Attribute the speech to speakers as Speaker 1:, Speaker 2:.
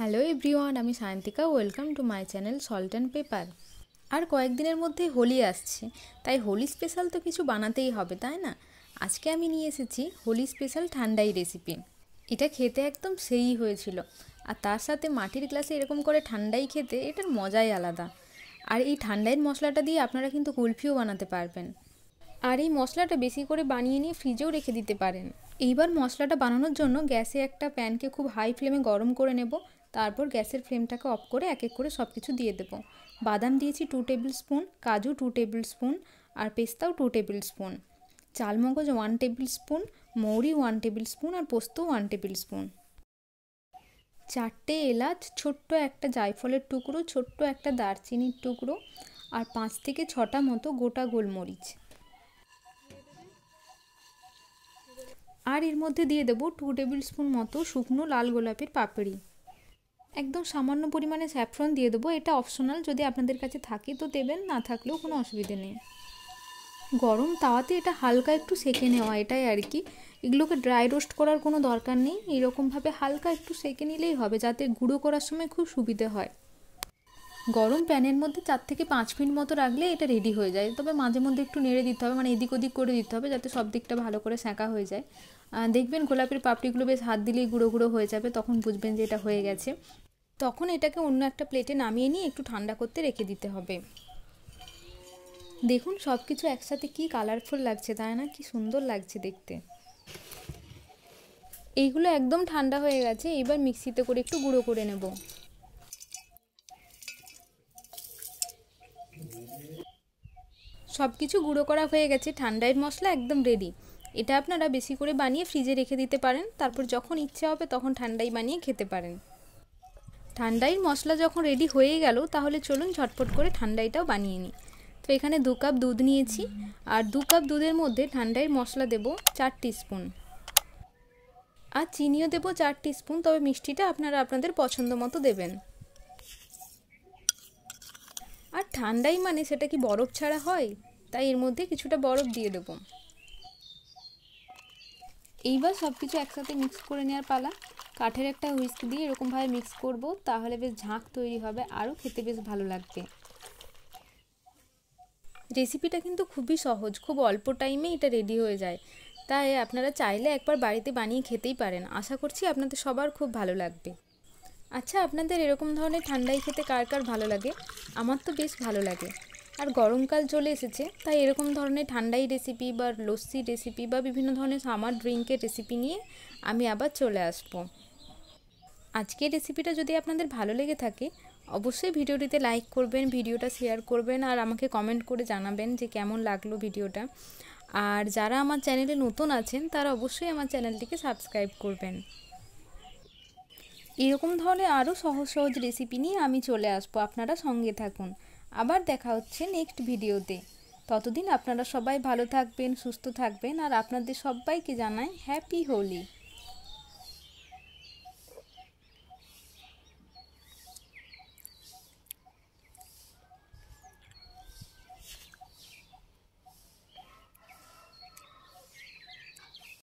Speaker 1: hello everyone আমি Sayantika welcome to my channel salt and pepper আর কয়েকদিনের মধ্যে হোলি আসছে তাই হোলি স্পেশাল তো কিছু বানাতেই হবে তাই না আজকে আমি নিয়ে এসেছি হোলি স্পেশাল ঠান্ডাই রেসিপি এটা খেতে একদম সেই হয়েছিল আর তার সাথে মাটির গ্লাসে এরকম করে ঠান্ডাই খেতে এটার মজাই আলাদা আর এই ঠান্ডাইয়ের মশলাটা দিয়ে আপনারা কিন্তু কুলফিও বানাতে পারবেন আর এই মশলাটা বেশি করে বানিয়ে নিয়ে ফ্রিজেও রেখে দিতে পারেন এইবার মশলাটা বানানোর জন্য গ্যাসে একটা প্যানকে খুব হাই ফ্লেমে গরম করে নেব তারপর গ্যাসের ফ্লেমটাকে অফ করে এক এক করে সব কিছু দিয়ে দেবো বাদাম দিয়েছি টু টেবিল স্পুন কাজু টু টেবিল স্পুন আর পেস্তাও টু টেবিল স্পুন চালমগজ ওয়ান টেবিল স্পুন মৌরি ওয়ান টেবিল স্পুন আর পোস্ত ওয়ান টেবিল স্পুন চারটে এলাচ ছোট্ট একটা জায়ফলের টুকরো ছোট্ট একটা দারচিনির টুকরো আর পাঁচ থেকে ছটা মতো গোটা গোলমরিচ আর এর মধ্যে দিয়ে দেবো টু টেবিল স্পুন মতো শুকনো লাল গোলাপের পাপড়ি একদম সামান্য পরিমাণে স্যাফ্রন দিয়ে দেবো এটা অপশনাল যদি আপনাদের কাছে থাকে তো দেবেন না থাকলেও কোনো অসুবিধে নেই গরম তাওয়াতে এটা হালকা একটু সেঁকে নেওয়া এটাই আর কি এগুলোকে ড্রাই রোস্ট করার কোনো দরকার নেই এরকমভাবে হালকা একটু সেঁকে নিলেই হবে যাতে গুঁড়ো করার সময় খুব সুবিধে হয় গরম প্যানের মধ্যে চার থেকে পাঁচ মিনিট মতো রাখলে এটা রেডি হয়ে যায় তবে মাঝে মধ্যে একটু নেড়ে দিতে হবে মানে এদিক ওদিক করে দিতে হবে যাতে সব দিকটা ভালো করে সেঁকা হয়ে যায় দেখবেন গোলাপের পাপড়িগুলো বেশ হাত দিলেই গুঁড়ো গুঁড়ো হয়ে যাবে তখন বুঝবেন যে এটা হয়ে গেছে তখন এটাকে অন্য একটা প্লেটে নামিয়ে নিয়ে একটু ঠান্ডা করতে রেখে দিতে হবে দেখুন সব কিছু একসাথে কি কালারফুল লাগছে তাই না কি সুন্দর লাগছে দেখতে এইগুলো একদম ঠান্ডা হয়ে গেছে এবার মিক্সিতে করে একটু গুঁড়ো করে নেব সব কিছু গুঁড়ো করা হয়ে গেছে ঠান্ডায় মশলা একদম রেডি এটা আপনারা বেশি করে বানিয়ে ফ্রিজে রেখে দিতে পারেন তারপর যখন ইচ্ছে হবে তখন ঠান্ডাই বানিয়ে খেতে পারেন ঠান্ডাইয়ের মশলা যখন রেডি হয়ে গেল তাহলে চলুন ঝটপট করে ঠান্ডাইটাও বানিয়ে নিই তো এখানে দু কাপ দুধ নিয়েছি আর দু কাপ দুধের মধ্যে ঠান্ডাইয়ের মশলা দেব চার স্পুন আর চিনিও দেবো চার স্পুন তবে মিষ্টিটা আপনারা আপনাদের পছন্দ মতো দেবেন আর ঠান্ডাই মানে সেটা কি বরফ ছাড়া হয় তাই এর মধ্যে কিছুটা বরফ দিয়ে দেবো এইবার সব কিছু একসাথে মিক্স করে নেওয়ার পালা কাঠের একটা হুইস্ক দিয়ে এরকমভাবে মিক্স করব তাহলে বেশ ঝাঁক তৈরি হবে আরও খেতে বেশ ভালো লাগবে রেসিপিটা কিন্তু খুবই সহজ খুব অল্প টাইমে এটা রেডি হয়ে যায় তাই আপনারা চাইলে একবার বাড়িতে বানিয়ে খেতেই পারেন আশা করছি আপনাদের সবার খুব ভালো লাগবে আচ্ছা আপনাদের এরকম ধরনের ঠান্ডাই খেতে কার কার ভালো লাগে আমার তো বেশ ভালো লাগে আর গরমকাল চলে এসেছে তাই এরকম ধরনের ঠান্ডাই রেসিপি বা লস্যি রেসিপি বা বিভিন্ন ধরনের সামার ড্রিঙ্কের রেসিপি নিয়ে আমি আবার চলে আসবো আজকের রেসিপিটা যদি আপনাদের ভালো লেগে থাকে অবশ্যই ভিডিওটিতে লাইক করবেন ভিডিওটা শেয়ার করবেন আর আমাকে কমেন্ট করে জানাবেন যে কেমন লাগলো ভিডিওটা আর যারা আমার চ্যানেলে নতুন আছেন তারা অবশ্যই আমার চ্যানেলটিকে সাবস্ক্রাইব করবেন এরকম ধরনের আরও সহজ সহজ রেসিপি নিয়ে আমি চলে আসবো আপনারা সঙ্গে থাকুন আবার দেখা হচ্ছে নেক্সট ভিডিওতে ততদিন আপনারা সবাই ভালো থাকবেন সুস্থ থাকবেন আর আপনাদের সবাইকে জানাই হ্যাপি হোলি